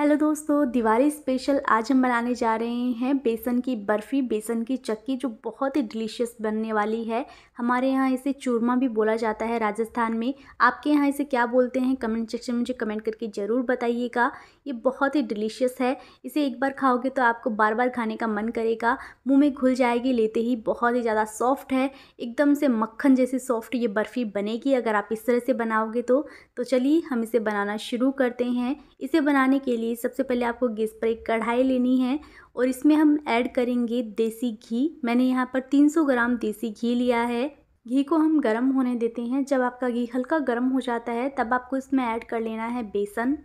hello दोस्तों Diwali special आज हम बनाने जा रहे हैं बेसन की बर्फ़ी बेसन की चक्की जो बहुत ही डिलीशियस बनने वाली है हमारे यहाँ इसे चूरमा भी बोला जाता है राजस्थान में आपके यहाँ इसे क्या बोलते हैं कमेंट सेक्शन में मुझे कमेंट करके ज़रूर बताइएगा ये बहुत ही डिलीशियस है इसे एक बार खाओगे तो आपको बार बार खाने का मन करेगा मुँह में घुल जाएगी लेते ही बहुत ही ज़्यादा सॉफ्ट है एकदम से मक्खन जैसी सॉफ्ट ये बर्फ़ी बनेगी अगर आप इस तरह से बनाओगे तो, तो चलिए हम इसे बनाना शुरू करते हैं इसे बनाने के लिए लिए सबसे पहले आपको गैस पर एक कढ़ाई लेनी है और इसमें हम ऐड करेंगे देसी घी मैंने यहाँ पर 300 ग्राम देसी घी लिया है घी को हम गर्म होने देते हैं जब आपका घी हल्का गर्म हो जाता है तब आपको इसमें ऐड कर लेना है बेसन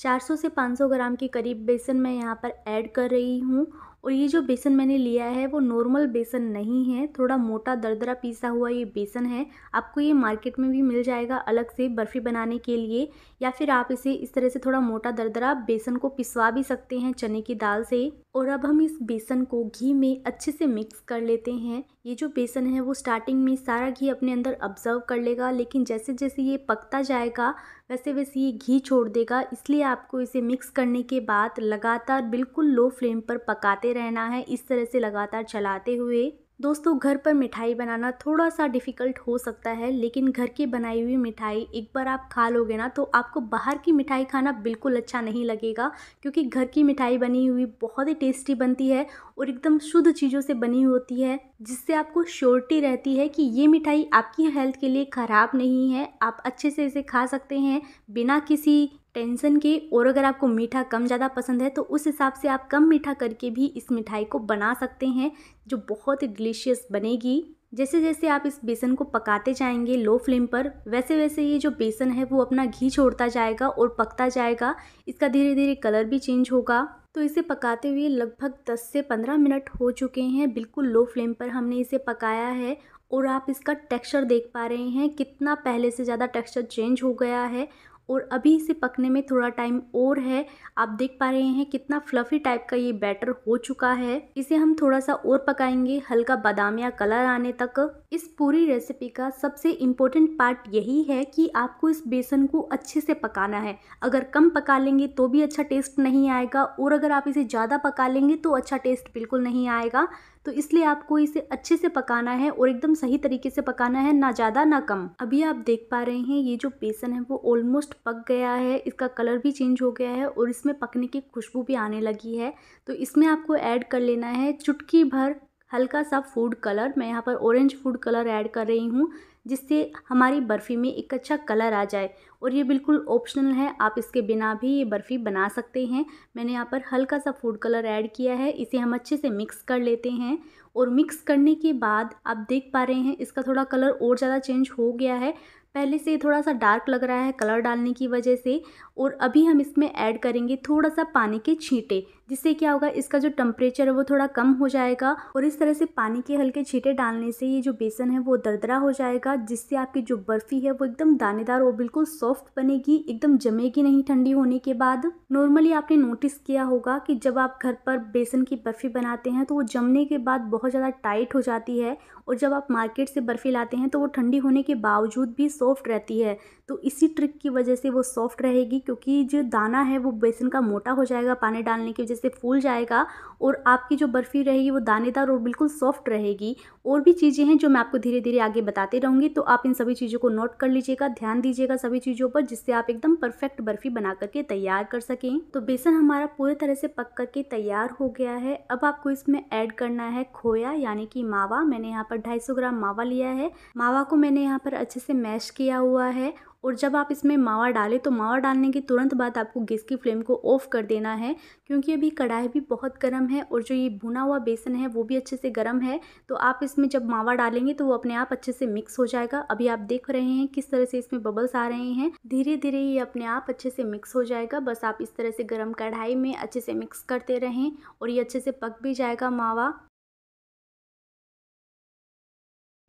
400 से 500 ग्राम के करीब बेसन मैं यहाँ पर ऐड कर रही हूँ और ये जो बेसन मैंने लिया है वो नॉर्मल बेसन नहीं है थोड़ा मोटा दरदरा पीसा हुआ ये बेसन है आपको ये मार्केट में भी मिल जाएगा अलग से बर्फ़ी बनाने के लिए या फिर आप इसे इस तरह से थोड़ा मोटा दरदरा बेसन को पिसवा भी सकते हैं चने की दाल से और अब हम इस बेसन को घी में अच्छे से मिक्स कर लेते हैं ये जो बेसन है वो स्टार्टिंग में सारा घी अपने अंदर ऑब्जर्व कर लेगा लेकिन जैसे जैसे ये पकता जाएगा वैसे वैसे ये घी छोड़ देगा इसलिए आपको इसे मिक्स करने के बाद लगातार बिल्कुल लो फ्लेम पर पकाते रहना है इस तरह से लगातार चलाते हुए दोस्तों घर पर मिठाई बनाना थोड़ा सा डिफ़िकल्ट हो सकता है लेकिन घर की बनाई हुई मिठाई एक बार आप खा लोगे ना तो आपको बाहर की मिठाई खाना बिल्कुल अच्छा नहीं लगेगा क्योंकि घर की मिठाई बनी हुई बहुत ही टेस्टी बनती है और एकदम शुद्ध चीज़ों से बनी होती है जिससे आपको श्योरिटी रहती है कि ये मिठाई आपकी हेल्थ के लिए ख़राब नहीं है आप अच्छे से इसे खा सकते हैं बिना किसी टेंशन के और अगर आपको मीठा कम ज़्यादा पसंद है तो उस हिसाब से आप कम मीठा करके भी इस मिठाई को बना सकते हैं जो बहुत ही डिलीशियस बनेगी जैसे जैसे आप इस बेसन को पकाते जाएंगे लो फ्लेम पर वैसे वैसे ये जो बेसन है वो अपना घी छोड़ता जाएगा और पकता जाएगा इसका धीरे धीरे कलर भी चेंज होगा तो इसे पकाते हुए लगभग 10 से 15 मिनट हो चुके हैं बिल्कुल लो फ्लेम पर हमने इसे पकाया है और आप इसका टेक्सचर देख पा रहे हैं कितना पहले से ज़्यादा टेक्सचर चेंज हो गया है और अभी इसे पकने में थोड़ा टाइम और है आप देख पा रहे हैं कितना फ्लफ़ी टाइप का ये बैटर हो चुका है इसे हम थोड़ा सा और पकाएंगे हल्का बादामिया कलर आने तक इस पूरी रेसिपी का सबसे इम्पोर्टेंट पार्ट यही है कि आपको इस बेसन को अच्छे से पकाना है अगर कम पका लेंगे तो भी अच्छा टेस्ट नहीं आएगा और अगर आप इसे ज़्यादा पका लेंगे तो अच्छा टेस्ट बिल्कुल नहीं आएगा तो इसलिए आपको इसे अच्छे से पकाना है और एकदम सही तरीके से पकाना है ना ज़्यादा ना कम अभी आप देख पा रहे हैं ये जो बेसन है वो ऑलमोस्ट पक गया है इसका कलर भी चेंज हो गया है और इसमें पकने की खुशबू भी आने लगी है तो इसमें आपको ऐड कर लेना है चुटकी भर हल्का सा फूड कलर मैं यहाँ पर ऑरेंज फूड कलर ऐड कर रही हूँ जिससे हमारी बर्फ़ी में एक अच्छा कलर आ जाए और ये बिल्कुल ऑप्शनल है आप इसके बिना भी ये बर्फ़ी बना सकते हैं मैंने यहाँ पर हल्का सा फूड कलर ऐड किया है इसे हम अच्छे से मिक्स कर लेते हैं और मिक्स करने के बाद आप देख पा रहे हैं इसका थोड़ा कलर और ज़्यादा चेंज हो गया है पहले से थोड़ा सा डार्क लग रहा है कलर डालने की वजह से और अभी हम इसमें ऐड करेंगे थोड़ा सा पानी के छींटे जिससे क्या होगा इसका जो टेम्परेचर है वो थोड़ा कम हो जाएगा और इस तरह से पानी के हल्के छीटे डालने से ये जो बेसन है वो दरदरा हो जाएगा जिससे आपकी जो बर्फ़ी है वो एकदम दानेदार और बिल्कुल सॉफ्ट बनेगी एकदम जमेगी नहीं ठंडी होने के बाद नॉर्मली आपने नोटिस किया होगा कि जब आप घर पर बेसन की बर्फ़ी बनाते हैं तो वो जमने के बाद बहुत ज़्यादा टाइट हो जाती है और जब आप मार्केट से बर्फ़ी लाते हैं तो वो ठंडी होने के बावजूद भी सॉफ्ट रहती है तो इसी ट्रिक की वजह से वो सॉफ्ट रहेगी क्योंकि जो दाना है वो बेसन का मोटा हो जाएगा पानी डालने की वजह से फूल जाएगा और आपकी जो बर्फ़ी रहेगी वो दानेदार और बिल्कुल सॉफ्ट रहेगी और भी चीज़ें हैं जो मैं आपको धीरे धीरे आगे बताते रहूँगी तो आप इन सभी चीज़ों को नोट कर लीजिएगा ध्यान दीजिएगा सभी चीज़ों पर जिससे आप एकदम परफेक्ट बर्फ़ी बना करके तैयार कर सकें तो बेसन हमारा पूरे तरह से पक करके तैयार हो गया है अब आपको इसमें ऐड करना है खोया यानी कि मावा मैंने यहाँ पर ढाई ग्राम मावा लिया है मावा को मैंने यहाँ पर अच्छे से मैश किया हुआ है और जब आप इसमें मावा डालें तो मावा डालने के तुरंत बाद आपको गैस की फ्लेम को ऑफ़ कर देना है क्योंकि अभी कढ़ाई भी बहुत गर्म है और जो ये भुना हुआ बेसन है वो भी अच्छे से गर्म है तो आप इसमें जब मावा डालेंगे तो वो अपने आप अच्छे से मिक्स हो जाएगा अभी आप देख रहे हैं किस तरह से इसमें बबल्स आ रहे हैं धीरे धीरे ये अपने आप अच्छे से मिक्स हो जाएगा बस आप इस तरह से गर्म कढ़ाई में अच्छे से मिक्स करते रहें और ये अच्छे से पक भी जाएगा मावा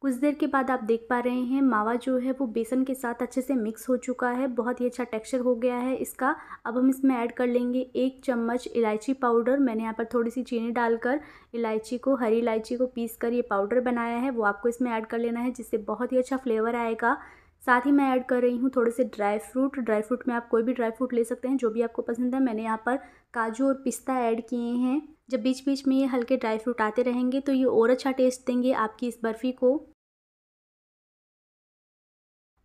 कुछ देर के बाद आप देख पा रहे हैं मावा जो है वो बेसन के साथ अच्छे से मिक्स हो चुका है बहुत ही अच्छा टेक्सचर हो गया है इसका अब हम इसमें ऐड कर लेंगे एक चम्मच इलायची पाउडर मैंने यहाँ पर थोड़ी सी चीनी डालकर इलायची को हरी इलायची को पीस कर ये पाउडर बनाया है वो आपको इसमें ऐड कर लेना है जिससे बहुत ही अच्छा फ्लेवर आएगा साथ ही मैं ऐड कर रही हूँ थोड़े से ड्राई फ्रूट ड्राई फ्रूट में आप कोई भी ड्राई फ्रूट ले सकते हैं जो भी आपको पसंद है मैंने यहाँ पर काजू और पिस्ता ऐड किए हैं जब बीच बीच में ये हल्के ड्राई फ्रूट आते रहेंगे तो ये और अच्छा टेस्ट देंगे आपकी इस बर्फ़ी को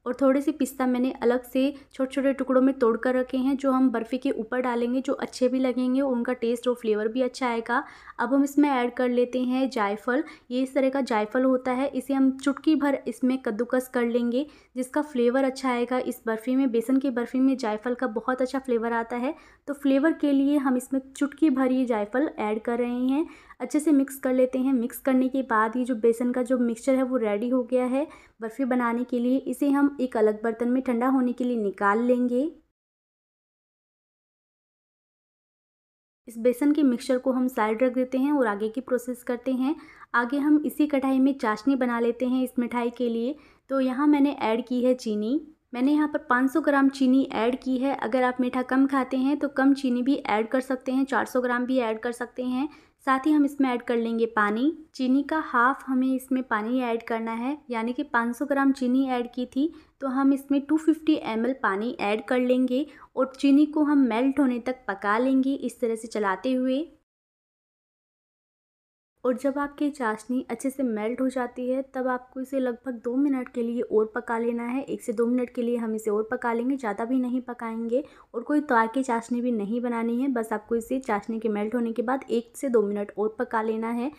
और थोड़े से पिस्ता मैंने अलग से छोटे छोटे टुकड़ों में तोड़ कर रखे हैं जो हम बर्फ़ी के ऊपर डालेंगे जो अच्छे भी लगेंगे और उनका टेस्ट और फ्लेवर भी अच्छा आएगा अब हम इसमें ऐड कर लेते हैं जायफल ये इस तरह का जायफल होता है इसे हम चुटकी भर इसमें कद्दूकस कर लेंगे जिसका फ्लेवर अच्छा आएगा इस बर्फ़ी में बेसन की बर्फ़ी में जायफल का बहुत अच्छा फ्लेवर आता है तो फ्लेवर के लिए हम इसमें चुटकी भर ये जायफल ऐड कर रहे हैं अच्छे से मिक्स कर लेते हैं मिक्स करने के बाद ये जो बेसन का जो मिक्सचर है वो रेडी हो गया है बर्फ़ी बनाने के लिए इसे हम एक अलग बर्तन में ठंडा होने के लिए निकाल लेंगे इस बेसन के मिक्सचर को हम साइड रख देते हैं और आगे की प्रोसेस करते हैं आगे हम इसी कढ़ाई में चाशनी बना लेते हैं इस मिठाई के लिए तो यहाँ मैंने ऐड की है चीनी मैंने यहाँ पर 500 ग्राम चीनी ऐड की है अगर आप मीठा कम खाते हैं तो कम चीनी भी ऐड कर सकते हैं 400 ग्राम भी ऐड कर सकते हैं साथ ही हम इसमें ऐड कर लेंगे पानी चीनी का हाफ़ हमें इसमें पानी ऐड करना है यानी कि 500 ग्राम चीनी ऐड की थी तो हम इसमें 250 फिफ्टी पानी ऐड कर लेंगे और चीनी को हम मेल्ट होने तक पका लेंगे इस तरह से चलाते हुए और जब आपकी चाशनी अच्छे से मेल्ट हो जाती है तब आपको इसे लगभग दो मिनट के लिए और पका लेना है एक से दो मिनट के लिए हम इसे और पका लेंगे ज़्यादा भी नहीं पकाएंगे और कोई तार की चाशनी भी नहीं बनानी है बस आपको इसे चाशनी के मेल्ट होने के बाद एक से दो मिनट और पका लेना है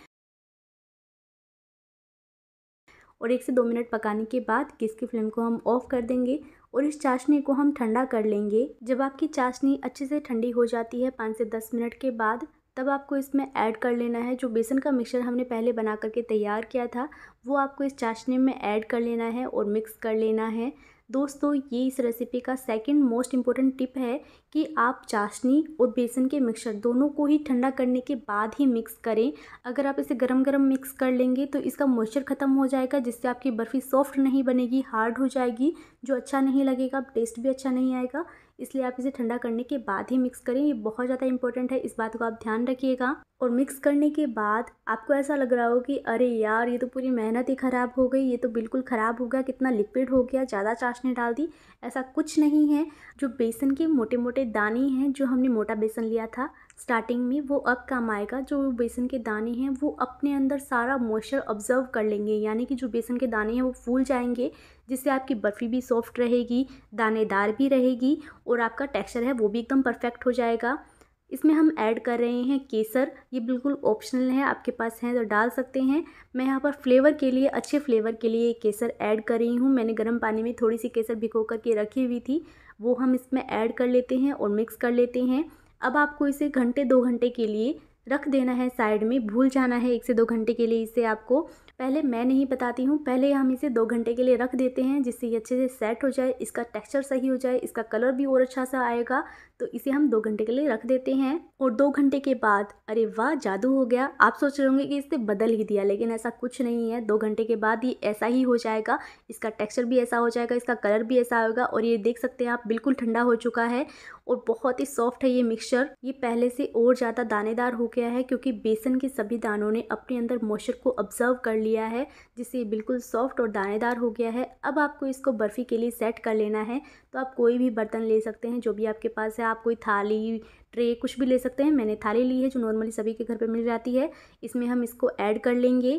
और एक से दो मिनट पकाने के बाद गैस की फ्लेम को हम ऑफ़ कर देंगे और इस चाशनी को हम ठंडा कर लेंगे जब आपकी चाशनी अच्छे से ठंडी हो जाती है पाँच से दस मिनट के बाद तब आपको इसमें ऐड कर लेना है जो बेसन का मिक्सचर हमने पहले बना करके तैयार किया था वो आपको इस चाशनी में ऐड कर लेना है और मिक्स कर लेना है दोस्तों ये इस रेसिपी का सेकंड मोस्ट इम्पोर्टेंट टिप है कि आप चाशनी और बेसन के मिक्सचर दोनों को ही ठंडा करने के बाद ही मिक्स करें अगर आप इसे गरम गरम मिक्स कर लेंगे तो इसका मॉइस्चर ख़त्म हो जाएगा जिससे आपकी बर्फ़ी सॉफ्ट नहीं बनेगी हार्ड हो जाएगी जो अच्छा नहीं लगेगा टेस्ट भी अच्छा नहीं आएगा इसलिए आप इसे ठंडा करने के बाद ही मिक्स करें ये बहुत ज़्यादा इंपॉर्टेंट है इस बात को आप ध्यान रखिएगा और मिक्स करने के बाद आपको ऐसा लग रहा हो कि अरे यार ये तो पूरी मेहनत ही ख़राब हो गई ये तो बिल्कुल ख़राब हो गया कितना लिक्विड हो गया ज़्यादा चाशनी डाल दी ऐसा कुछ नहीं है जो बेसन के मोटे मोटे दाने हैं जो हमने मोटा बेसन लिया था स्टार्टिंग में वो अब काम आएगा जो बेसन के दाने हैं वो अपने अंदर सारा मॉइस्चर ऑब्जर्व कर लेंगे यानी कि जो बेसन के दाने हैं वो फूल जाएंगे जिससे आपकी बर्फ़ी भी सॉफ्ट रहेगी दानेदार भी रहेगी और आपका टेक्सचर है वो भी एकदम परफेक्ट हो जाएगा इसमें हम ऐड कर रहे हैं केसर ये बिल्कुल ऑप्शनल है आपके पास है तो डाल सकते हैं मैं यहाँ पर फ्लेवर के लिए अच्छे फ्लेवर के लिए केसर ऐड कर रही हूँ मैंने गर्म पानी में थोड़ी सी केसर भिगो करके रखी हुई थी वो हम इसमें ऐड कर लेते हैं और मिक्स कर लेते हैं अब आपको इसे घंटे दो घंटे के लिए रख देना है साइड में भूल जाना है एक से दो घंटे के लिए इसे आपको पहले मैं नहीं बताती हूँ पहले हम इसे दो घंटे के लिए रख देते हैं जिससे ये अच्छे से सेट हो जाए इसका टेक्सचर सही हो जाए इसका कलर भी और अच्छा सा आएगा तो इसे हम दो घंटे के लिए रख देते हैं और दो घंटे के बाद अरे वाह जादू हो गया आप सोच रहे होंगे कि इसने बदल ही दिया लेकिन ऐसा कुछ नहीं है दो घंटे के बाद ये ऐसा ही हो जाएगा इसका टेक्सचर भी ऐसा हो जाएगा इसका कलर भी ऐसा होगा और ये देख सकते हैं आप बिल्कुल ठंडा हो चुका है और बहुत ही सॉफ्ट है ये मिक्सचर ये पहले से और ज़्यादा दानेदार हो गया है क्योंकि बेसन के सभी दानों ने अपने अंदर मॉइस्चर को ऑब्जर्व कर लिया है जिससे ये बिल्कुल सॉफ्ट और दानेदार हो गया है अब आपको इसको बर्फ़ी के लिए सेट कर लेना है तो आप कोई भी बर्तन ले सकते हैं जो भी आपके पास है आप कोई थाली ट्रे कुछ भी ले सकते हैं मैंने थाली ली है जो नॉर्मली सभी के घर पर मिल जाती है इसमें हम इसको ऐड कर लेंगे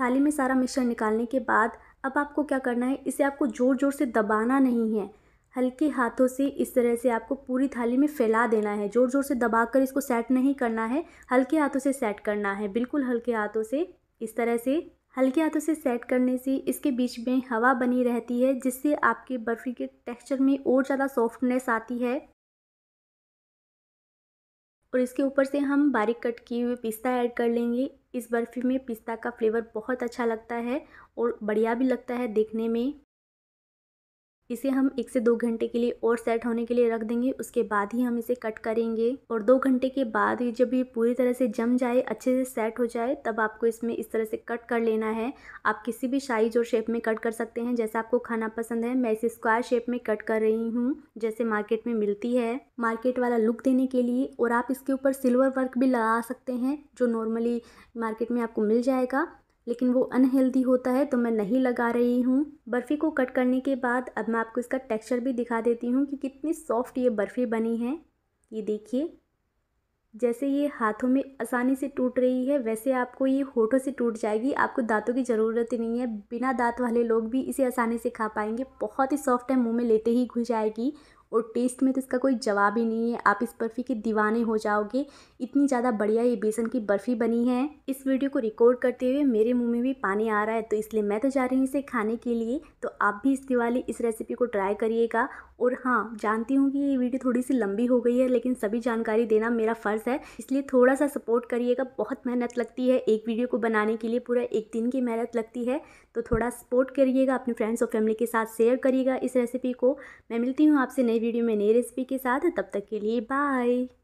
थाली में सारा मिक्सचर निकालने के बाद अब आपको क्या करना है इसे आपको ज़ोर ज़ोर से दबाना नहीं है हल्के हाथों से इस तरह से आपको पूरी थाली में फैला देना है ज़ोर ज़ोर से दबाकर इसको सेट नहीं करना है हल्के हाथों से सेट करना है बिल्कुल हल्के हाथों से इस तरह से हल्के हाथों से सेट करने से इसके बीच में हवा बनी रहती है जिससे आपके बर्फ़ी के टेक्सचर में और ज़्यादा सॉफ्टनेस आती है और इसके ऊपर से हम बारीक कट किए हुए पिस्ता ऐड कर लेंगे इस बर्फ़ी में पिस्ता का फ्लेवर बहुत अच्छा लगता है और बढ़िया भी लगता है देखने में इसे हम एक से दो घंटे के लिए और सेट होने के लिए रख देंगे उसके बाद ही हम इसे कट करेंगे और दो घंटे के बाद जब ये पूरी तरह से जम जाए अच्छे से सेट हो जाए तब आपको इसमें इस तरह से कट कर लेना है आप किसी भी साइज और शेप में कट कर सकते हैं जैसे आपको खाना पसंद है मैं इसे स्क्वायर शेप में कट कर रही हूँ जैसे मार्केट में मिलती है मार्केट वाला लुक देने के लिए और आप इसके ऊपर सिल्वर वर्क भी लगा सकते हैं जो नॉर्मली मार्केट में आपको मिल जाएगा लेकिन वो अनहेल्दी होता है तो मैं नहीं लगा रही हूँ बर्फ़ी को कट करने के बाद अब मैं आपको इसका टेक्सचर भी दिखा देती हूँ कि कितनी सॉफ्ट ये बर्फ़ी बनी है ये देखिए जैसे ये हाथों में आसानी से टूट रही है वैसे आपको ये होठों से टूट जाएगी आपको दांतों की ज़रूरत ही नहीं है बिना दांत वाले लोग भी इसे आसानी से खा पाएंगे बहुत ही सॉफ्ट है मुंह में लेते ही घुल जाएगी और टेस्ट में तो इसका कोई जवाब ही नहीं है आप इस बर्फ़ी के दीवाने हो जाओगे इतनी ज़्यादा बढ़िया ये बेसन की बर्फ़ी बनी है इस वीडियो को रिकॉर्ड करते हुए मेरे मुँह में भी पानी आ रहा है तो इसलिए मैं तो जा रही हूँ इसे खाने के लिए तो आप भी इस दिवाली इस रेसिपी को ट्राई करिएगा और हाँ जानती हूँ कि ये वीडियो थोड़ी सी लंबी हो गई है लेकिन सभी जानकारी देना मेरा फ़र्ज़ है इसलिए थोड़ा सा सपोर्ट करिएगा बहुत मेहनत लगती है एक वीडियो को बनाने के लिए पूरा एक दिन की मेहनत लगती है तो थोड़ा सपोर्ट करिएगा अपने फ्रेंड्स और फैमिली के साथ शेयर करिएगा इस रेसिपी को मैं मिलती हूँ आपसे नई वीडियो में नई रेसिपी के साथ तब तक के लिए बाय